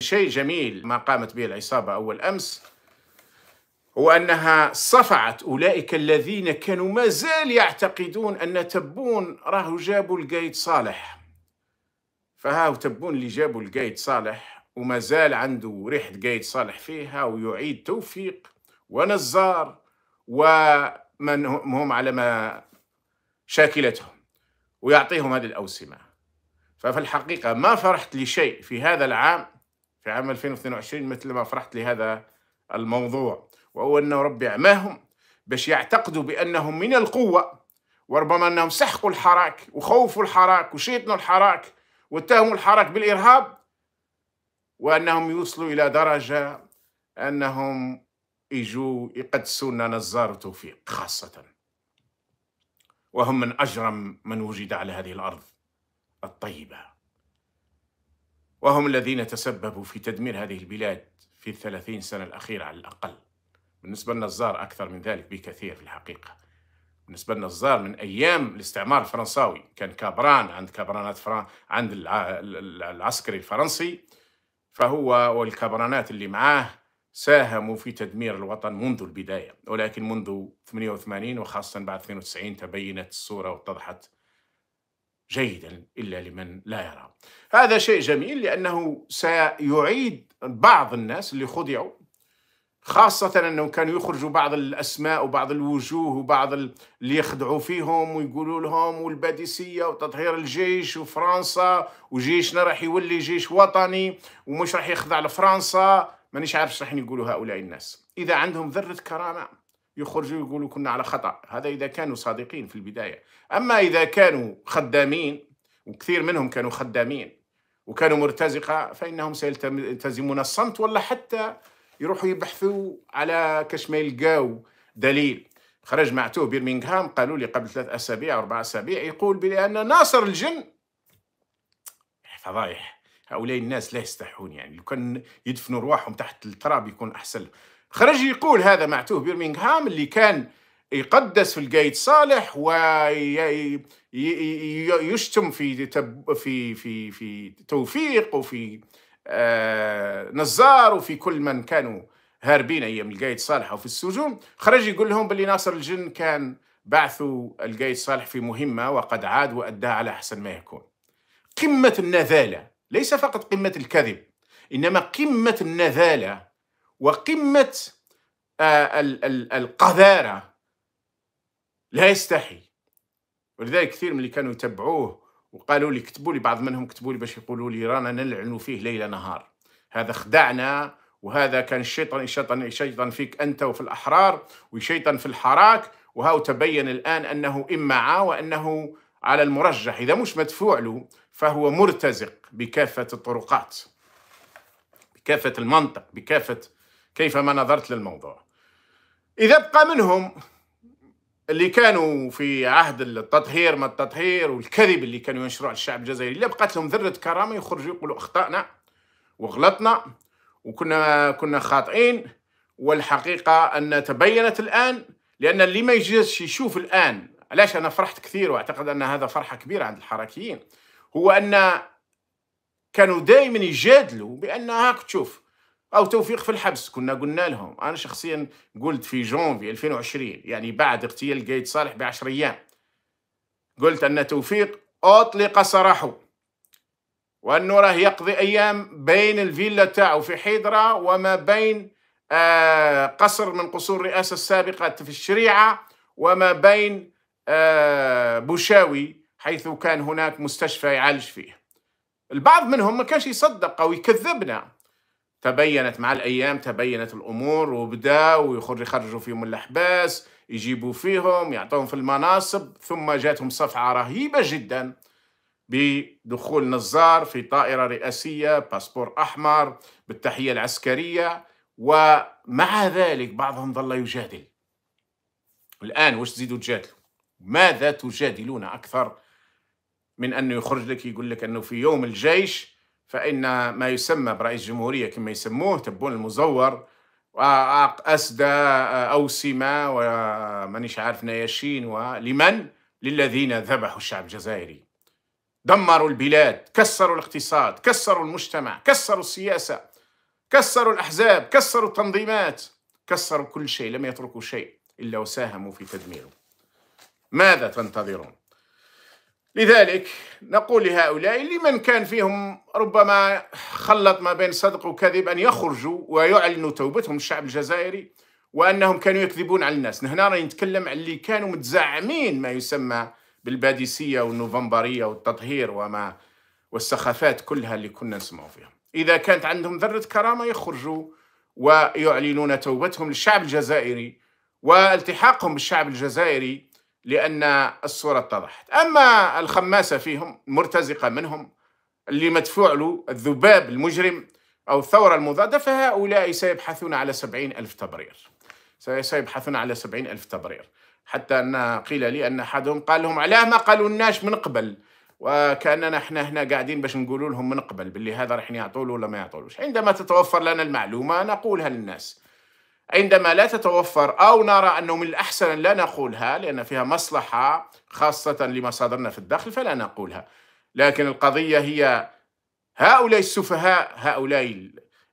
شيء جميل ما قامت به العصابة أول أمس هو أنها صفعت أولئك الذين كانوا ما زال يعتقدون أن تبون راه جابوا القايد صالح فهاو تبون اللي جابوا القايد صالح وما زال عنده ريحة قايد صالح فيها ويعيد توفيق ونزار ومن هم على ما شاكلتهم ويعطيهم هذه الأوسمة ففي الحقيقة ما فرحت لشيء في هذا العام في عام 2022 مثل ما فرحت لهذا الموضوع وهو أنه ربي يعماهم باش يعتقدوا بأنهم من القوة وربما أنهم سحقوا الحراك وخوفوا الحراك وشيطنوا الحراك واتهموا الحراك بالإرهاب وأنهم يوصلوا إلى درجة أنهم يجوا يقدسوا لنا نزار وتوفيق خاصة وهم من أجرم من وجد على هذه الأرض الطيبة وهم الذين تسببوا في تدمير هذه البلاد في الثلاثين سنة الأخيرة على الأقل بالنسبة للنظار أكثر من ذلك بكثير في الحقيقة بالنسبة للنظار من أيام الاستعمار الفرنساوي كان كابران عند كابرانات فران عند العسكري الفرنسي فهو والكابرانات اللي معاه ساهموا في تدمير الوطن منذ البداية ولكن منذ 88 وخاصة بعد 92 تبينت الصورة واتضحت جيدا إلا لمن لا يرى هذا شيء جميل لأنه سيعيد بعض الناس اللي خدعوا خاصة أنهم كانوا يخرجوا بعض الأسماء وبعض الوجوه وبعض اللي يخدعوا فيهم ويقولوا لهم والباديسية وتطهير الجيش وفرنسا وجيشنا راح يولي جيش وطني ومش راح يخضع لفرنسا مانيش عارف راح يقولوا هؤلاء الناس إذا عندهم ذرة كرامة يخرجوا يقولوا كنا على خطأ هذا إذا كانوا صادقين في البداية أما إذا كانوا خدامين وكثير منهم كانوا خدامين وكانوا مرتزقة فإنهم سيلتزمون الصمت ولا حتى يروحوا يبحثوا على كاش ما يلقاو دليل خرج معتوه بيرمنغهام قالوا لي قبل ثلاث أسابيع أربع أسابيع يقول بأن ناصر الجن فضايح هؤلاء الناس لا يستحون يعني لو كان يدفنوا رواحهم تحت التراب يكون أحسن خرج يقول هذا معتوه برمنغهام اللي كان يقدس في القايد صالح ويشتم في في في في توفيق وفي آه، نزار وفي كل من كانوا هاربين ايام القايد صالح وفي السجون خرج يقول لهم باللي ناصر الجن كان بعثوا القايد صالح في مهمه وقد عاد واداها على احسن ما يكون قمه النذاله ليس فقط قمه الكذب انما قمه النذاله وقمة آه، القذارة لا يستحي ولذلك كثير من اللي كانوا يتبعوه وقالوا لي كتبوا لي بعض منهم كتبوا لي باش يقولوا لي رانا نلعنوا فيه ليل نهار هذا خدعنا وهذا كان الشيطان يشيطن يشيطن فيك انت وفي الاحرار ويشيطن في الحراك وهاو تبين الان انه عا وانه على المرجح اذا مش مدفوع له فهو مرتزق بكافه الطرقات بكافه المنطق بكافه كيفما نظرت للموضوع إذا بقى منهم اللي كانوا في عهد التطهير ما التطهير والكذب اللي كانوا ينشروا على الشعب الجزائري لا بقات لهم ذرة كرامة يخرجوا يقولوا أخطأنا وغلطنا وكنا كنا خاطئين والحقيقة أن تبينت الآن لأن اللي ما يجيش يشوف الآن علاش أنا فرحت كثير وأعتقد أن هذا فرحة كبيرة عند الحركيين هو أن كانوا دائما يجادلوا بأن هاك تشوف او توفيق في الحبس كنا قلنا لهم انا شخصيا قلت في جونفي 2020 يعني بعد اغتيال قايد صالح بعشر 10 ايام قلت ان توفيق اطلق سراحه وانه راه يقضي ايام بين الفيلا تاعو في حيدره وما بين آه، قصر من قصور الرئاسه السابقه في الشريعه وما بين آه، بوشاوي حيث كان هناك مستشفى يعالج فيه البعض منهم ما كانش يصدق او يكذبنا تبينت مع الايام تبينت الامور وبداوا يخرجوا فيهم الاحباس يجيبوا فيهم يعطوهم في المناصب ثم جاتهم صفعه رهيبه جدا بدخول نزار في طائره رئاسيه باسبور احمر بالتحيه العسكريه ومع ذلك بعضهم ظل يجادل الان واش تزيدوا تجادلوا ماذا تجادلون اكثر من انه يخرج لك يقول لك انه في يوم الجيش فإن ما يسمى برئيس جمهورية كما يسموه تبون المزور أسدى أوسمة ومانيش عارف نياشين ولمن للذين ذبحوا الشعب الجزائري دمروا البلاد كسروا الاقتصاد كسروا المجتمع كسروا السياسة كسروا الأحزاب كسروا التنظيمات كسروا كل شيء لم يتركوا شيء إلا وساهموا في تدميره ماذا تنتظرون لذلك نقول لهؤلاء لمن كان فيهم ربما خلط ما بين صدق وكذب أن يخرجوا ويعلنوا توبتهم الشعب الجزائري وأنهم كانوا يكذبون على الناس هنا راني نتكلم عن اللي كانوا متزعمين ما يسمى بالباديسية والنوفمبرية والتطهير وما والسخافات كلها اللي كنا نسمعوا فيها إذا كانت عندهم ذرة كرامة يخرجوا ويعلنون توبتهم للشعب الجزائري والتحاقهم بالشعب الجزائري لأن الصورة اتضحت أما الخماسة فيهم مرتزقة منهم اللي مدفوع له الذباب المجرم أو الثورة المضادة فهؤلاء سيبحثون على سبعين ألف تبرير سيبحثون على سبعين ألف تبرير حتى أن قيل لي أن أحدهم قال لهم علاه ما قالوا الناش من قبل وكاننا احنا هنا قاعدين باش نقولوا لهم من قبل باللي هذا راح يعطوا له ولا ما يعطولوش عندما تتوفر لنا المعلومه نقولها للناس عندما لا تتوفر أو نرى أنه من الأحسن أن لا نقولها لأن فيها مصلحة خاصة لمصادرنا في الدخل فلا نقولها لكن القضية هي هؤلاء السفهاء هؤلاء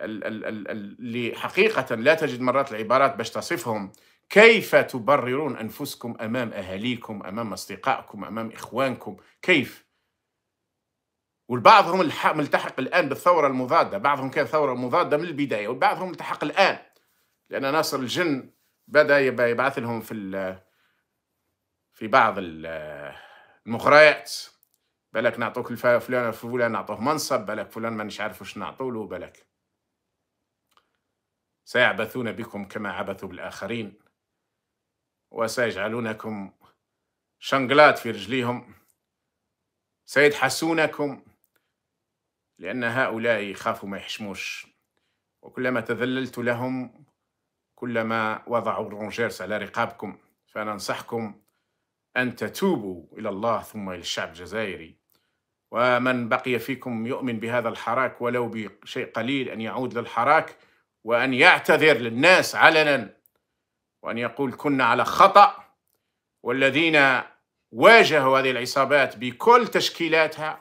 اللي حقيقة لا تجد مرات العبارات باش تصفهم كيف تبررون أنفسكم أمام أهاليكم أمام أصدقائكم أمام إخوانكم كيف؟ والبعضهم التحق الآن بالثورة المضادة بعضهم كان ثورة مضادة من البداية والبعضهم التحق الآن لأن ناصر الجن بدأ يبعث لهم في في بعض المخريات بالك نعطوك فلان فلان نعطوه منصب بالك فلان ما نعرف عارف واش نعطوا له بالك سيعبثون بكم كما عبثوا بالآخرين وسيجعلونكم شنقلات في رجليهم سيدحسونكم لأن هؤلاء يخافوا ما يحشموش وكلما تذللت لهم كلما وضعوا الرونجيرس على رقابكم فننصحكم أن تتوبوا إلى الله ثم إلى الشعب الجزائري ومن بقي فيكم يؤمن بهذا الحراك ولو بشيء قليل أن يعود للحراك وأن يعتذر للناس علنا وأن يقول كنا على خطأ والذين واجهوا هذه العصابات بكل تشكيلاتها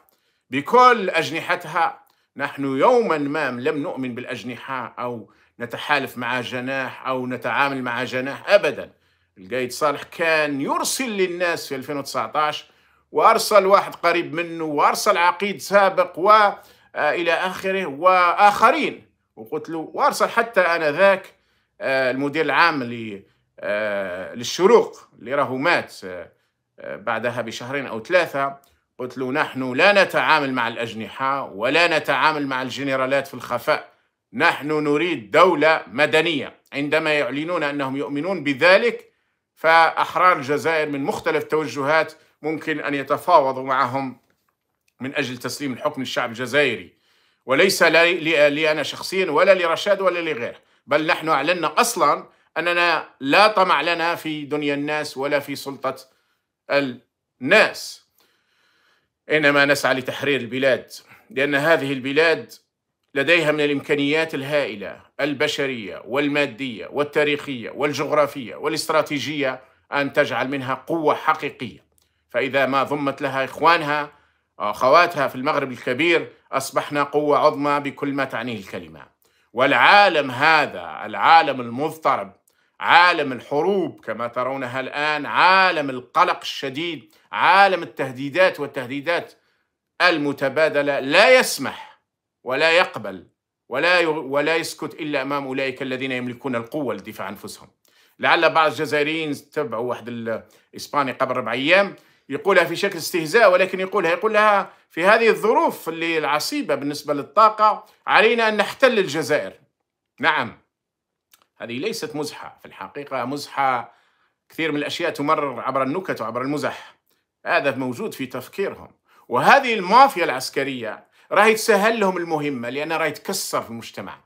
بكل أجنحتها نحن يوما ما لم نؤمن بالأجنحة أو نتحالف مع جناح أو نتعامل مع جناح أبدا القايد صالح كان يرسل للناس في 2019 وأرسل واحد قريب منه وأرسل عقيد سابق وإلى آه، آخره وآخرين وقلت له وأرسل حتى آنذاك آه، المدير العام آه، للشروق اللي راه مات بعدها بشهرين أو ثلاثة قلت له نحن لا نتعامل مع الأجنحة ولا نتعامل مع الجنرالات في الخفاء نحن نريد دولة مدنية عندما يعلنون أنهم يؤمنون بذلك فأحرار الجزائر من مختلف توجهات ممكن أن يتفاوضوا معهم من أجل تسليم الحكم للشعب الجزائري وليس لي, لي أنا شخصيا ولا لرشاد ولا لغيره بل نحن أعلنا أصلا أننا لا طمع لنا في دنيا الناس ولا في سلطة الناس إنما نسعى لتحرير البلاد لأن هذه البلاد لديها من الامكانيات الهائله البشريه والماديه والتاريخيه والجغرافيه والاستراتيجيه ان تجعل منها قوه حقيقيه فاذا ما ضمت لها اخوانها اخواتها آه، في المغرب الكبير اصبحنا قوه عظمى بكل ما تعنيه الكلمه والعالم هذا العالم المضطرب عالم الحروب كما ترونها الان عالم القلق الشديد عالم التهديدات والتهديدات المتبادله لا يسمح ولا يقبل ولا ولا يسكت الا امام اولئك الذين يملكون القوه للدفاع عن انفسهم. لعل بعض الجزائريين تبعوا واحد الاسباني قبل ربع ايام يقولها في شكل استهزاء ولكن يقولها يقول لها في هذه الظروف اللي العصيبه بالنسبه للطاقه علينا ان نحتل الجزائر. نعم هذه ليست مزحه في الحقيقه مزحه كثير من الاشياء تمرر عبر النكت وعبر المزح. هذا موجود في تفكيرهم وهذه المافيا العسكريه راهي تسهل لهم المهمه لان راه يتكسر في المجتمع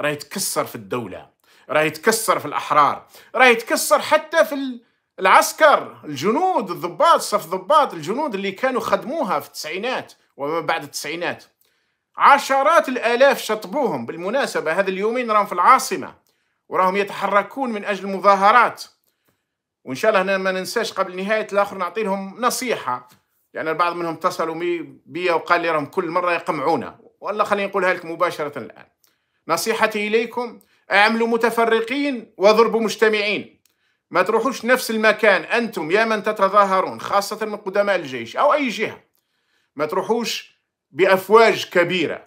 راه يتكسر في الدوله راه يتكسر في الاحرار راه يتكسر حتى في العسكر الجنود الضباط صف ضباط الجنود اللي كانوا خدموها في التسعينات وما بعد التسعينات عشرات الالاف شطبوهم بالمناسبه هذا اليومين راهم في العاصمه وراهم يتحركون من اجل المظاهرات وان شاء الله انا ما ننساش قبل نهايه الاخر نعطي لهم نصيحه يعني البعض منهم اتصلوا بي وقال لي راهم كل مرة يقمعونا والله خليني نقولها لك مباشرة الآن نصيحتي إليكم اعملوا متفرقين واضربوا مجتمعين ما تروحوش نفس المكان أنتم يا من تتظاهرون خاصة من قدماء الجيش أو أي جهة ما تروحوش بأفواج كبيرة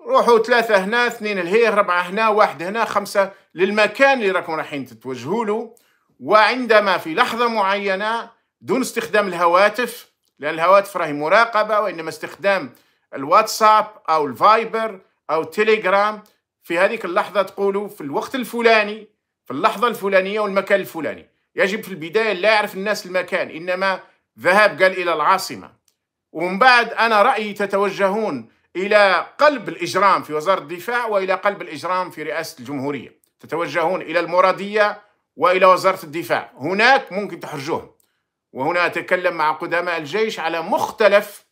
روحوا ثلاثة هنا اثنين لهيه ربعة هنا واحد هنا خمسة للمكان اللي راكم رايحين تتوجهوا له وعندما في لحظة معينة دون استخدام الهواتف لأن الهواتف راهي مراقبة وإنما استخدام الواتساب أو الفايبر أو تيليجرام في هذيك اللحظة تقولوا في الوقت الفلاني في اللحظة الفلانية والمكان الفلاني يجب في البداية لا يعرف الناس المكان إنما ذهاب قال إلى العاصمة ومن بعد أنا رأيي تتوجهون إلى قلب الإجرام في وزارة الدفاع وإلى قلب الإجرام في رئاسة الجمهورية تتوجهون إلى المرادية وإلى وزارة الدفاع هناك ممكن تحرجوهم وهنا أتكلم مع قدماء الجيش على مختلف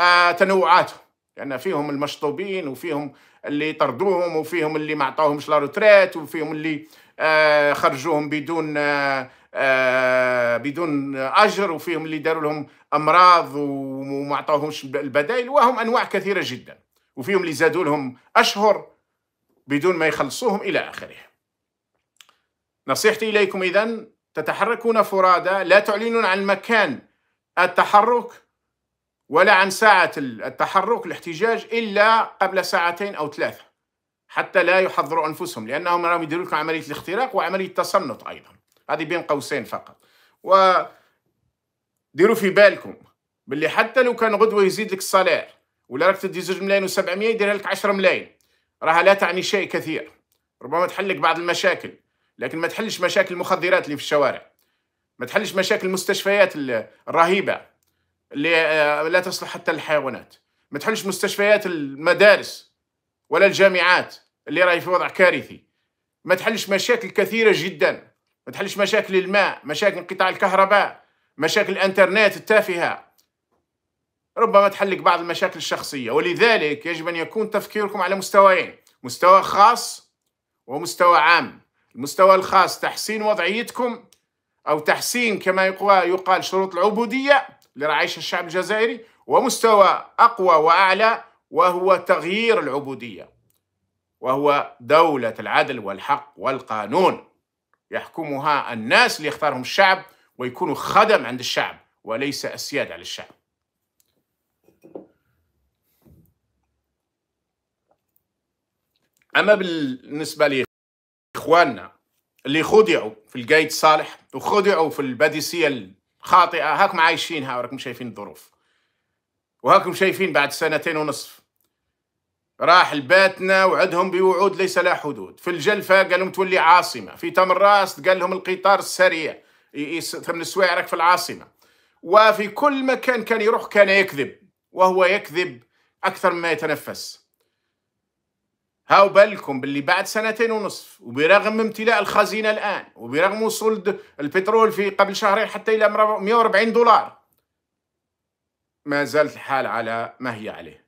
آه، تنوعاته لأن يعني فيهم المشطوبين وفيهم اللي طردوهم وفيهم اللي ما عطاهمش لا روتريت وفيهم اللي آه، خرجوهم بدون آه، بدون اجر وفيهم اللي داروا لهم امراض وما عطاهمش البدائل وهم انواع كثيره جدا وفيهم اللي زادوا لهم اشهر بدون ما يخلصوهم الى اخره نصيحتي اليكم إذن تتحركون فرادى لا تعلنون عن مكان التحرك ولا عن ساعة التحرك الاحتجاج إلا قبل ساعتين أو ثلاثة حتى لا يحضروا أنفسهم لأنهم راهم يديروا لكم عملية الاختراق وعملية التصنت أيضا هذه بين قوسين فقط و ديروا في بالكم باللي حتى لو كان غدوة يزيد لك الصلاة ولا راك تدي زوج ملايين و700 يديرها لك 10 ملايين راها لا تعني شيء كثير ربما تحل لك بعض المشاكل لكن ما تحلش مشاكل المخدرات اللي في الشوارع ما تحلش مشاكل المستشفيات الرهيبة اللي آه، لا تصلح حتى للحيوانات ما تحلش مستشفيات المدارس ولا الجامعات اللي راهي في وضع كارثي ما تحلش مشاكل كثيرة جدا ما تحلش مشاكل الماء مشاكل انقطاع الكهرباء مشاكل الانترنت التافهة ربما تحلك بعض المشاكل الشخصية ولذلك يجب أن يكون تفكيركم على مستويين مستوى خاص ومستوى عام المستوى الخاص تحسين وضعيتكم أو تحسين كما يقال شروط العبودية لرعاية الشعب الجزائري ومستوى أقوى وأعلى وهو تغيير العبودية وهو دولة العدل والحق والقانون يحكمها الناس اللي يختارهم الشعب ويكونوا خدم عند الشعب وليس أسياد على الشعب أما بالنسبة لي إخواننا اللي خدعوا في القايد الصالح وخدعوا في الباديسية الخاطئة هاكم عايشينها وراكم شايفين الظروف وهاكم شايفين بعد سنتين ونصف راح لباتنا وعدهم بوعود ليس لها حدود في الجلفة قالهم تولي عاصمة في تمراست قال لهم القطار السريع ثمن سوايع راك في العاصمة وفي كل مكان كان يروح كان يكذب وهو يكذب أكثر مما يتنفس هاو بالكم باللي بعد سنتين ونصف وبرغم امتلاء الخزينة الآن وبرغم وصول البترول في قبل شهرين حتى إلى 140 دولار ما زالت الحال على ما هي عليه